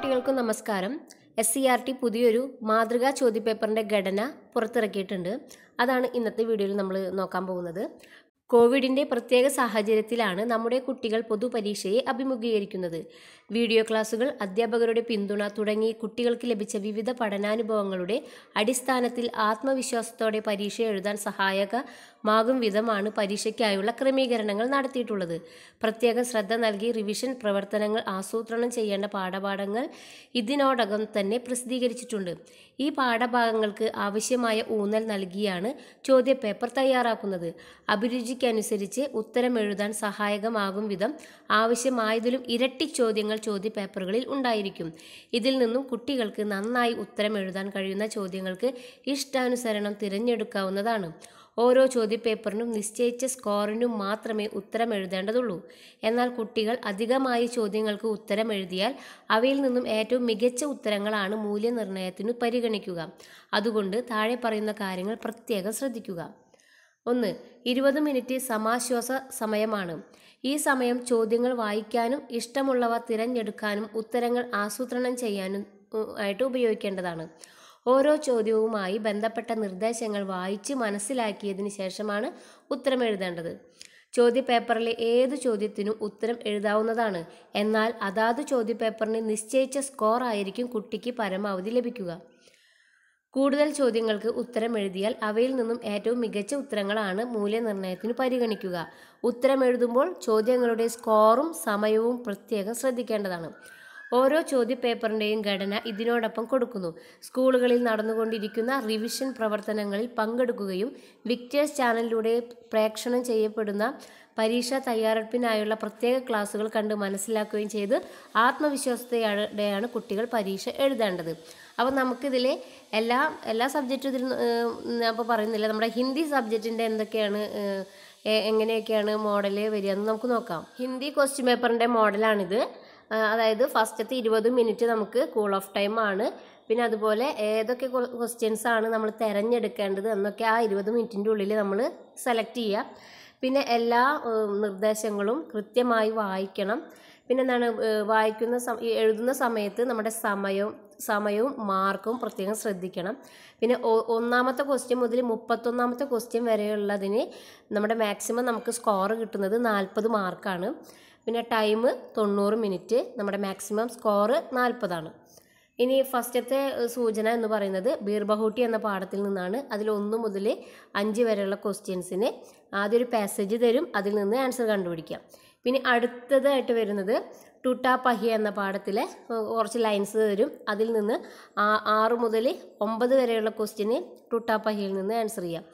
കുട്ടികൾക്കും നമസ്കാരം S C R T പുതിയൊരു മാതൃകാ ചോദ്യപേപ്പറിൻ്റെ ഘടന പുറത്തിറക്കിയിട്ടുണ്ട് അതാണ് ഇന്നത്തെ വീഡിയോയിൽ നമ്മൾ നോക്കാൻ പോകുന്നത് കോവിഡിൻ്റെ പ്രത്യേക സാഹചര്യത്തിലാണ് നമ്മുടെ കുട്ടികൾ പൊതുപരീക്ഷയെ അഭിമുഖീകരിക്കുന്നത് വീഡിയോ ക്ലാസുകൾ അധ്യാപകരുടെ പിന്തുണ തുടങ്ങി കുട്ടികൾക്ക് ലഭിച്ച വിവിധ പഠനാനുഭവങ്ങളുടെ അടിസ്ഥാനത്തിൽ ആത്മവിശ്വാസത്തോടെ പരീക്ഷ എഴുതാൻ സഹായക മാകും വിധമാണ് പരീക്ഷയ്ക്കായുള്ള ക്രമീകരണങ്ങൾ നടത്തിയിട്ടുള്ളത് പ്രത്യേക ശ്രദ്ധ നൽകി റിവിഷൻ പ്രവർത്തനങ്ങൾ ആസൂത്രണം ചെയ്യേണ്ട പാഠഭാഗങ്ങൾ ഇതിനോടകം തന്നെ പ്രസിദ്ധീകരിച്ചിട്ടുണ്ട് ഈ പാഠഭാഗങ്ങൾക്ക് ആവശ്യമായ ഊന്നൽ നൽകിയാണ് ചോദ്യപേപ്പർ തയ്യാറാക്കുന്നത് അഭിരുചിക്കനുസരിച്ച് ഉത്തരം എഴുതാൻ സഹായകമാകും വിധം ആവശ്യമായതിലും ഇരട്ടി ചോദ്യങ്ങൾ ചോദ്യപേപ്പറുകളിൽ ഉണ്ടായിരിക്കും ഇതിൽ നിന്നും കുട്ടികൾക്ക് നന്നായി ഉത്തരം എഴുതാൻ കഴിയുന്ന ചോദ്യങ്ങൾക്ക് ഇഷ്ടാനുസരണം തിരഞ്ഞെടുക്കാവുന്നതാണ് ഓരോ ചോദ്യപേപ്പറിനും നിശ്ചയിച്ച സ്കോറിനും മാത്രമേ ഉത്തരം എഴുതേണ്ടതുള്ളൂ എന്നാൽ കുട്ടികൾ അധികമായി ചോദ്യങ്ങൾക്ക് ഉത്തരം എഴുതിയാൽ അവയിൽ നിന്നും ഏറ്റവും മികച്ച ഉത്തരങ്ങളാണ് മൂല്യനിർണ്ണയത്തിനു പരിഗണിക്കുക അതുകൊണ്ട് താഴെ പറയുന്ന കാര്യങ്ങൾ പ്രത്യേകം ശ്രദ്ധിക്കുക ഒന്ന് ഇരുപത് മിനിറ്റ് സമാശ്വാസ സമയമാണ് ഈ സമയം ചോദ്യങ്ങൾ വായിക്കാനും ഇഷ്ടമുള്ളവ തിരഞ്ഞെടുക്കാനും ഉത്തരങ്ങൾ ആസൂത്രണം ചെയ്യാനും ആയിട്ട് ഉപയോഗിക്കേണ്ടതാണ് ഓരോ ചോദ്യവുമായി ബന്ധപ്പെട്ട നിർദ്ദേശങ്ങൾ വായിച്ച് മനസ്സിലാക്കിയതിന് ശേഷമാണ് ഉത്തരം എഴുതേണ്ടത് ചോദ്യപേപ്പറിലെ ഏത് ചോദ്യത്തിനും ഉത്തരം എഴുതാവുന്നതാണ് എന്നാൽ അതാത് ചോദ്യപേപ്പറിന് നിശ്ചയിച്ച സ്കോർ ആയിരിക്കും കുട്ടിക്ക് പരമാവധി ലഭിക്കുക കൂടുതൽ ചോദ്യങ്ങൾക്ക് ഉത്തരം എഴുതിയാൽ അവയിൽ നിന്നും ഏറ്റവും മികച്ച ഉത്തരങ്ങളാണ് മൂല്യനിർണ്ണയത്തിന് പരിഗണിക്കുക ഉത്തരം എഴുതുമ്പോൾ ചോദ്യങ്ങളുടെ സ്കോറും സമയവും പ്രത്യേകം ശ്രദ്ധിക്കേണ്ടതാണ് ഓരോ ചോദ്യപേപ്പറിൻ്റെയും ഘടന ഇതിനോടൊപ്പം കൊടുക്കുന്നു സ്കൂളുകളിൽ നടന്നുകൊണ്ടിരിക്കുന്ന റിവിഷൻ പ്രവർത്തനങ്ങളിൽ പങ്കെടുക്കുകയും വിക്ടേഴ്സ് ചാനലിലൂടെ പ്രേക്ഷണം ചെയ്യപ്പെടുന്ന പരീക്ഷാ തയ്യാറെടുപ്പിനായുള്ള പ്രത്യേക ക്ലാസ്സുകൾ കണ്ട് മനസ്സിലാക്കുകയും ചെയ്ത് ആത്മവിശ്വാസത്തെയാണ് കുട്ടികൾ പരീക്ഷ എഴുതേണ്ടത് അപ്പോൾ നമുക്കിതിലെ എല്ലാ എല്ലാ സബ്ജക്റ്റും ഇതിൽ അപ്പോൾ പറയുന്നില്ല നമ്മുടെ ഹിന്ദി സബ്ജക്റ്റിൻ്റെ എന്തൊക്കെയാണ് എങ്ങനെയൊക്കെയാണ് മോഡൽ വരിക എന്ന് നമുക്ക് നോക്കാം ഹിന്ദി ക്വസ്റ്റ്യൻ പേപ്പറിൻ്റെ മോഡലാണിത് അതായത് ഫസ്റ്റത്തെ ഇരുപത് മിനിറ്റ് നമുക്ക് കൂൾ ഓഫ് ടൈം ആണ് പിന്നെ അതുപോലെ ഏതൊക്കെ ക്വസ്റ്റ്യൻസ് ആണ് നമ്മൾ തിരഞ്ഞെടുക്കേണ്ടത് എന്നൊക്കെ ആ ഇരുപത് മിനിറ്റിൻ്റെ ഉള്ളിൽ നമ്മൾ സെലക്ട് ചെയ്യുക പിന്നെ എല്ലാ നിർദ്ദേശങ്ങളും കൃത്യമായി വായിക്കണം പിന്നെ എന്താണ് വായിക്കുന്ന എഴുതുന്ന സമയത്ത് നമ്മുടെ സമയവും സമയവും മാർക്കും പ്രത്യേകം ശ്രദ്ധിക്കണം പിന്നെ ഒന്നാമത്തെ ക്വസ്റ്റ്യൻ മുതൽ മുപ്പത്തൊന്നാമത്തെ ക്വസ്റ്റ്യൻ വരെയുള്ളതിന് നമ്മുടെ മാക്സിമം നമുക്ക് സ്കോർ കിട്ടുന്നത് നാൽപ്പത് മാർക്കാണ് പിന്നെ ടൈം തൊണ്ണൂറ് മിനിറ്റ് നമ്മുടെ മാക്സിമം സ്കോറ് നാൽപ്പതാണ് ഇനി ഫസ്റ്റത്തെ സൂചന എന്ന് പറയുന്നത് ബീർബഹൂട്ടി എന്ന പാഠത്തിൽ നിന്നാണ് അതിൽ ഒന്ന് മുതൽ അഞ്ച് വരെയുള്ള ക്വസ്റ്റ്യൻസിന് ആദ്യം ഒരു പാസേജ് തരും അതിൽ നിന്ന് ആൻസർ കണ്ടുപിടിക്കാം പിന്നെ അടുത്തതായിട്ട് വരുന്നത് ടുട്ടാ പഹിയ എന്ന പാഠത്തിലെ കുറച്ച് ലൈൻസ് തരും അതിൽ നിന്ന് ആറ് മുതൽ ഒമ്പത് വരെയുള്ള ക്വസ്റ്റ്യന് ടുട്ടാ പഹിയിൽ നിന്ന് ആൻസർ ചെയ്യാം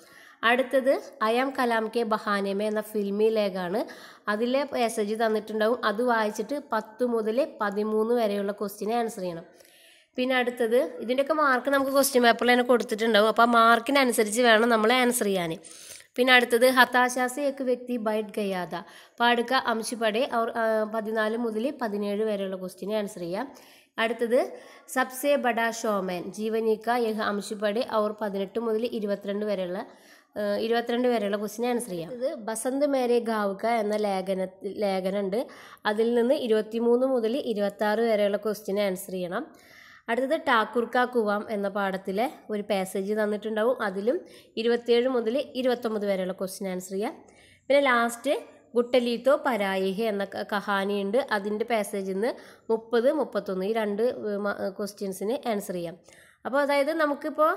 അടുത്തത് ഐ ആം കലാം കെ ബഹാനേമ എന്ന ഫിലിമിലേക്കാണ് ലേഖാണ് അതിലെ പാസേജ് തന്നിട്ടുണ്ടാവും അത് വായിച്ചിട്ട് പത്ത് മുതൽ പതിമൂന്ന് വരെയുള്ള ക്വസ്റ്റ്യനെ ആൻസർ ചെയ്യണം പിന്നെ അടുത്തത് ഇതിൻ്റെയൊക്കെ മാർക്ക് നമുക്ക് ക്വസ്റ്റ്യൻ പേപ്പറിൽ തന്നെ കൊടുത്തിട്ടുണ്ടാവും അപ്പോൾ ആ മാർക്കിനനുസരിച്ച് വേണം നമ്മൾ ആൻസർ ചെയ്യാൻ പിന്നെ അടുത്തത് ഹതാശാസെ ഏക്ക് വ്യക്തി ബൈറ്റ് ഗയാത പാടുക അംശുപടെ അവർ പതിനാല് മുതൽ പതിനേഴ് വരെയുള്ള ക്വസ്റ്റ്യൻ ആൻസർ ചെയ്യാം അടുത്തത് സബ്സേ ബഡാ ഷോമാൻ ജീവനിക്ക യഹ് അംശുപടെ അവർ പതിനെട്ട് മുതൽ ഇരുപത്തിരണ്ട് വരെയുള്ള ഇരുപത്തിരണ്ട് പേരെയുള്ള ക്വസ്റ്റിന് ആൻസർ ചെയ്യാം ഇത് ബസന്ത് മേരെ ഗാവുക എന്ന ലേഖന ലേഖനമുണ്ട് അതിൽ നിന്ന് ഇരുപത്തിമൂന്ന് മുതൽ ഇരുപത്താറ് വരെയുള്ള ക്വസ്റ്റിന് ആൻസർ ചെയ്യണം അടുത്തത് ടാക്കുർക്ക കുവാം എന്ന പാഠത്തിലെ ഒരു പാസേജ് തന്നിട്ടുണ്ടാവും അതിലും ഇരുപത്തിയേഴ് മുതൽ ഇരുപത്തൊമ്പത് വരെയുള്ള ക്വസ്റ്റിൻ ആൻസർ ചെയ്യാം പിന്നെ ലാസ്റ്റ് ഗുട്ടലീത്തോ പരായിഹ എന്ന കഹാനിയുണ്ട് അതിൻ്റെ പാസേജിൽ നിന്ന് മുപ്പത് മുപ്പത്തൊന്ന് ഈ രണ്ട് ക്വസ്റ്റ്യൻസിന് ആൻസർ ചെയ്യാം അപ്പോൾ അതായത് നമുക്കിപ്പോൾ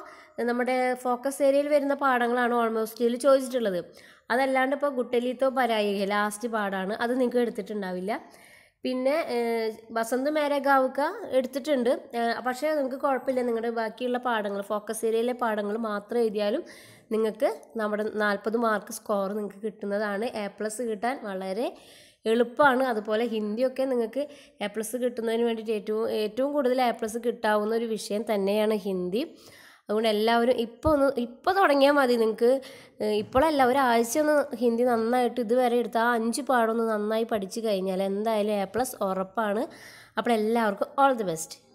നമ്മുടെ ഫോക്കസ് ഏരിയയിൽ വരുന്ന പാഠങ്ങളാണ് ഓൾമോസ്റ്റ് ഇതിൽ ചോദിച്ചിട്ടുള്ളത് അതല്ലാണ്ട് ഇപ്പോൾ ഗുട്ടലിത്തോ പരായിക ലാസ്റ്റ് പാടാണ് അത് നിങ്ങൾക്ക് എടുത്തിട്ടുണ്ടാവില്ല പിന്നെ ബസന്ത് മേരഗാവുക്ക എടുത്തിട്ടുണ്ട് പക്ഷേ നിങ്ങൾക്ക് കുഴപ്പമില്ല നിങ്ങളുടെ ബാക്കിയുള്ള പാഠങ്ങൾ ഫോക്കസ് ഏരിയയിലെ പാഠങ്ങൾ മാത്രം എഴുതിയാലും നിങ്ങൾക്ക് നമ്മുടെ നാൽപ്പത് മാർക്ക് സ്കോർ നിങ്ങൾക്ക് കിട്ടുന്നതാണ് എ പ്ലസ് കിട്ടാൻ വളരെ എളുപ്പമാണ് അതുപോലെ ഹിന്ദിയൊക്കെ നിങ്ങൾക്ക് എ പ്ലസ് കിട്ടുന്നതിന് വേണ്ടിയിട്ട് ഏറ്റവും ഏറ്റവും കൂടുതൽ എ പ്ലസ് കിട്ടാവുന്ന ഒരു വിഷയം തന്നെയാണ് ഹിന്ദി അതുകൊണ്ട് എല്ലാവരും ഇപ്പോൾ ഒന്ന് ഇപ്പോൾ തുടങ്ങിയാൽ മതി നിങ്ങൾക്ക് ഇപ്പോഴല്ല ഒരാഴ്ച ഒന്ന് ഹിന്ദി നന്നായിട്ട് ഇതുവരെ എടുത്ത് ആ അഞ്ച് പാടൊന്ന് നന്നായി പഠിച്ചു കഴിഞ്ഞാൽ എന്തായാലും എ പ്ലസ് ഉറപ്പാണ് അപ്പോൾ എല്ലാവർക്കും ഓൾ ദി ബെസ്റ്റ്